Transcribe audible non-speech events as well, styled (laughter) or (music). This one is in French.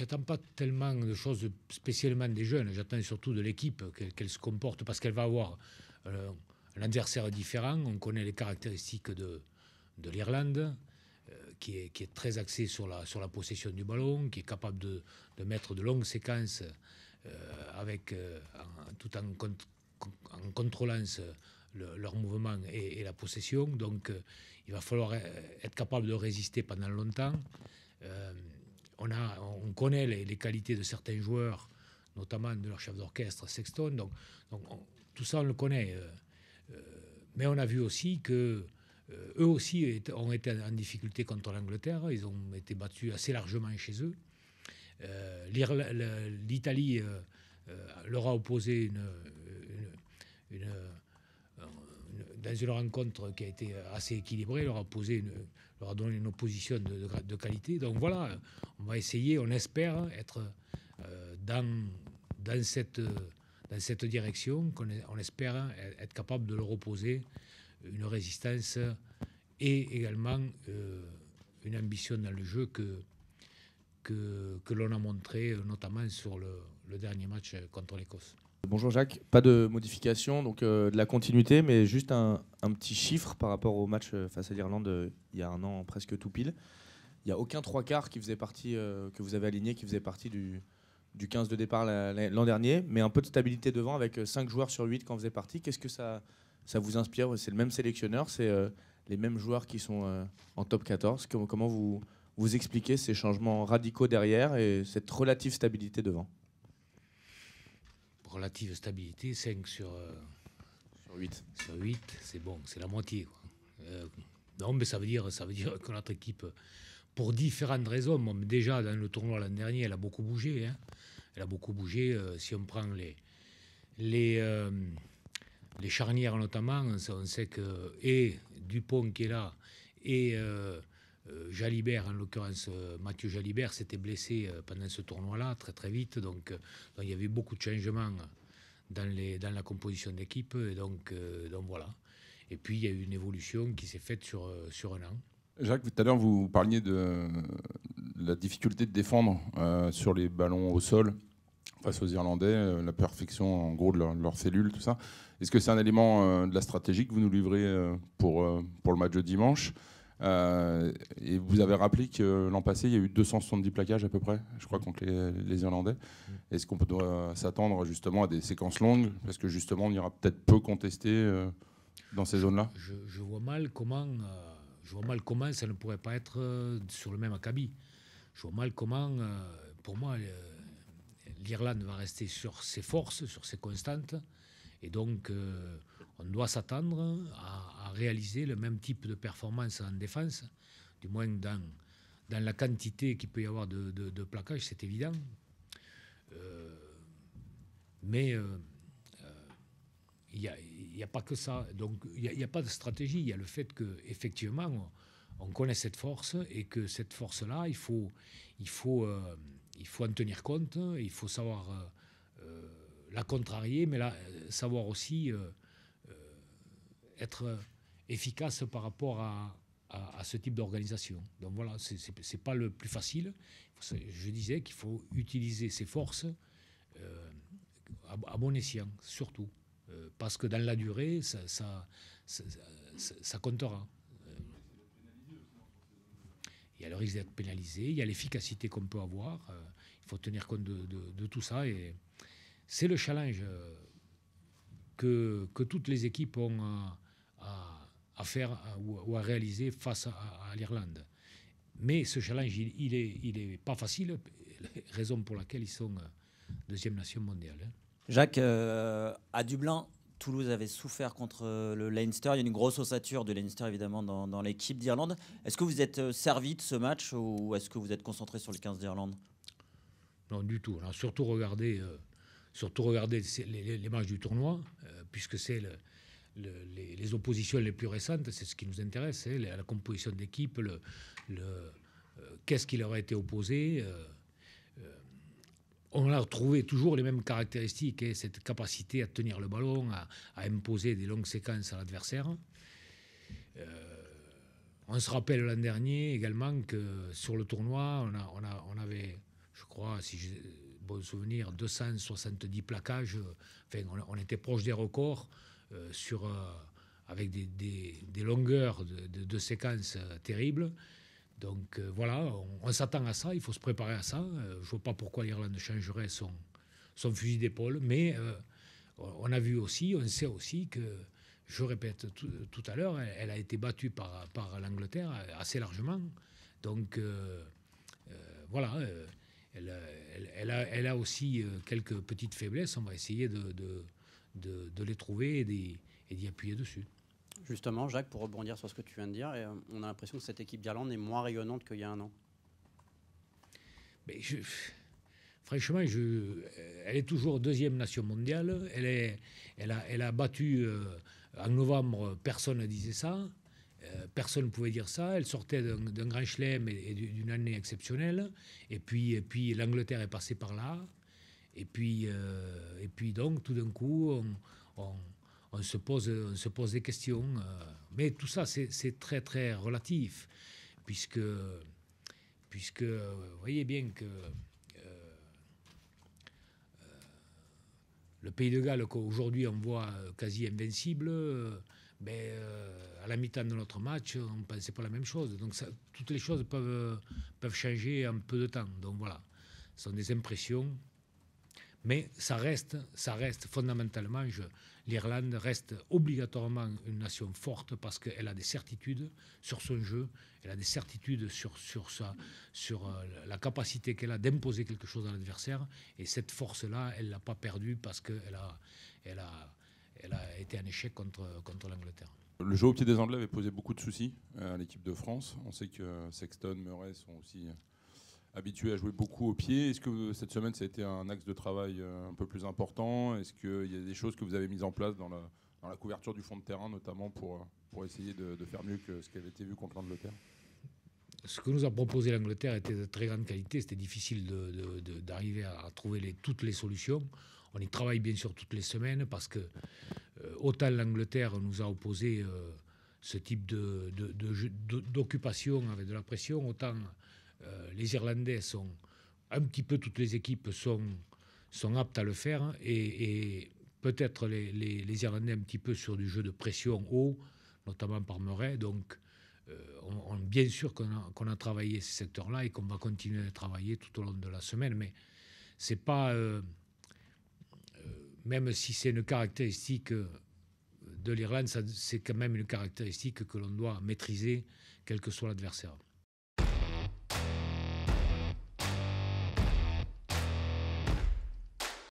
j'attends pas tellement de choses spécialement des jeunes, j'attends surtout de l'équipe qu'elle se comporte parce qu'elle va avoir euh, un adversaire différent. On connaît les caractéristiques de, de l'Irlande. Euh, qui, est, qui est, très axée sur la, sur la possession du ballon, qui est capable de, mettre de longues séquences euh, avec, tout en, contrôlant leur mouvement et, la possession. Donc, il va falloir être capable de résister pendant longtemps on, a, on connaît les, qualités de certains joueurs, notamment de leur chef d'orchestre Sexton. Donc, tout ça, on le connaît. Euh, euh, mais on a vu aussi que euh, eux aussi ont été en difficulté contre l'Angleterre. Ils ont été battus assez largement chez eux. L'Italie leur a opposé une dans une rencontre qui a été euh, assez équilibrée, leur a, posé leur donné une opposition de, qualité. Donc voilà, on va essayer, on espère être euh, dans, cette, direction, on espère être capable de leur opposer une résistance et également euh, une ambition dans le jeu que, que, l'on a montré notamment sur le, le dernier match contre l'Écosse. Bonjour Jacques, pas de modification, donc euh, de la continuité, mais juste un, petit chiffre par rapport au match euh, face à l'Irlande euh, il y a un an presque tout pile. Il n'y a aucun trois quarts qui faisait partie, que vous avez aligné qui faisait partie du, du 15 de départ l'an dernier, mais un peu de stabilité devant avec 5 joueurs sur 8 quand vous êtes partie. Qu'est-ce que ça, vous inspire C'est le même sélectionneur, c'est les mêmes joueurs qui sont en top 14. Comment, comment vous, vous expliquez ces changements radicaux derrière et cette relative stabilité devant relative stabilité, 5 sur, 8. Euh, sur 8, c'est bon, c'est la moitié. Euh, non, ça veut dire, ça veut dire que notre équipe, pour différentes raisons, déjà dans le tournoi l'an dernier, elle a beaucoup bougé. Hein. Elle a beaucoup bougé. Euh, si on prend les, les, les charnières notamment, on sait que et Dupont qui est là, et euh, Jalibert, en l'occurrence euh, Mathieu Jalibert, s'était blessé euh, pendant ce tournoi-là, très très vite. Donc, il y avait beaucoup de changements dans, les, dans la composition d'équipe. Et donc, voilà. Et puis il y a eu une évolution qui s'est faite sur, sur un an. Jacques, tout à l'heure, vous parliez de la difficulté de défendre sur les ballons au sol face aux Irlandais, la perfection en gros de leurs leur cellules, tout ça. Est-ce que c'est un élément de la stratégie que vous nous livrez pour, pour le match de dimanche euh, et vous avez rappelé que l'an passé, il y a eu 270 plaquages à peu près, je crois, contre les, Irlandais. Mm. Est-ce qu'on peut s'attendre justement à des séquences longues Parce que justement, on ira peut-être peu contester euh, dans ces zones-là je, vois mal comment, euh, je vois mal comment ça ne pourrait pas être sur le même acabit. Je vois mal comment, pour moi, l'Irlande va rester sur ses forces, sur ses constantes. Et donc, euh, on doit s'attendre à, réaliser le même type de performance en défense, du moins dans, la quantité qu'il peut y avoir de, de, plaquage, c'est évident. Euh, mais euh, il n'y a, pas que ça. Donc, il n'y a, pas de stratégie. Il y a le fait qu'effectivement, on, on connaît cette force et que cette force-là, il faut, il, faut, il faut en tenir compte. Il faut savoir la contrarier, mais euh, savoir aussi euh, euh, être efficace par rapport à, ce type d'organisation. Donc voilà, ce n'est pas le plus facile. Je disais qu'il faut utiliser ses forces à, bon escient, surtout. parce que dans la durée, ça, ça, ça, comptera. il y a le risque d'être pénalisé, il y a l'efficacité qu'on peut avoir. il faut tenir compte de, de tout ça. Et, c'est le challenge euh, que, toutes les équipes ont euh, à, faire ou, à réaliser face à, l'Irlande. Mais ce challenge, il, n'est est, il est pas facile, (laughs) raison pour laquelle ils sont euh, deuxième nation mondiale. Hein. Jacques, à Dublin, Toulouse avait souffert contre le Leinster. Il y a une grosse ossature de Leinster, évidemment, dans, l'équipe d'Irlande. Est-ce que vous êtes servi de ce match ou est-ce que vous êtes concentré sur le 15 d'Irlande Non, du tout. surtout regardez surtout regarder les, matchs du tournoi, euh, puisque c'est les, oppositions les plus récentes, c'est ce qui nous intéresse, la, composition d'équipe, le, euh, qu'est-ce qui leur a été opposé. Euh, on a retrouvé toujours les mêmes caractéristiques, et hein, cette capacité à tenir le ballon, à, imposer des longues séquences à l'adversaire. on se rappelle l'an dernier également que sur le tournoi, on, on avait je crois, si bon souvenir, 270 plaquages. Enfin, on, était proche des records euh, sur, euh, avec des, longueurs de, séquences euh, terribles. Donc voilà, on, s'attend à ça, il faut se préparer à ça. je ne vois pas pourquoi l'Irlande changerait son, son fusil d'épaule, mais on a vu aussi, on sait aussi que je répète tout, à l'heure, elle, a été battue par, l'Angleterre assez largement. Donc voilà, elle, elle, a, aussi euh, quelques petites faiblesses. On va essayer de, les trouver et d'y appuyer dessus. Justement, Jacques, pour rebondir sur ce que tu viens de dire, euh, on a l'impression que cette équipe d'Irlande est moins rayonnante qu'il y a un an. Mais franchement, elle est toujours deuxième nation mondiale. Elle, a, battu euh, en novembre, personne ne disait ça. Euh, personne ne pouvait dire ça. Elle sortait d'un grand chelem et, d'une année exceptionnelle. Et puis, et puis l'Angleterre est passée par là. Et puis, euh, et puis donc, tout d'un coup, on, se pose, on se pose des questions. Euh, mais tout ça, c'est très, très relatif, puisque, puisque vous voyez bien que le pays de Galles qu'aujourd'hui on voit quasi invincible, mais euh, à la mi-temps de notre match, on ne pensait pas la même chose. Donc ça, toutes les choses peuvent, peuvent changer en peu de temps. Donc voilà, ce sont des impressions. Mais ça reste, ça reste fondamentalement, l'Irlande reste obligatoirement une nation forte parce qu'elle a des certitudes sur son jeu, elle a des certitudes sur, sur, sa, sur euh, la capacité qu'elle a d'imposer quelque chose à l'adversaire. Et cette force-là, elle ne l'a pas perdue parce qu'elle a, elle a, elle a été un échec contre, contre l'Angleterre. Le jeu au pied des Anglais avait posé beaucoup de soucis euh, à l'équipe de France. On sait que Sexton, Murray sont aussi euh, habitués à jouer beaucoup au pied. Est-ce que cette semaine, ça a été un axe de travail euh, un peu plus important Est-ce qu'il y a des choses que vous avez mises en place dans la, dans la couverture du fond de terrain, notamment pour, pour essayer de, faire mieux que ce qui avait été vu contre l'Angleterre ce que nous a proposé l'Angleterre était de très grande qualité. C'était difficile d'arriver à trouver les, toutes les solutions. On y travaille bien sûr toutes les semaines parce que euh, autant l'Angleterre nous a opposé euh, ce type d'occupation avec de la pression, autant euh, les Irlandais sont un petit peu toutes les équipes sont, sont aptes à le faire hein, et, peut-être les, Irlandais un petit peu sur du jeu de pression haut, notamment par Murray. Donc bien sûr qu'on a, qu'on a, travaillé ces secteurs-là et qu'on va continuer à travailler tout au long de la semaine, mais c'est pas même si c'est une caractéristique euh, de l'Irlande, c'est quand même une caractéristique que l'on doit maîtriser, quel que soit l'adversaire.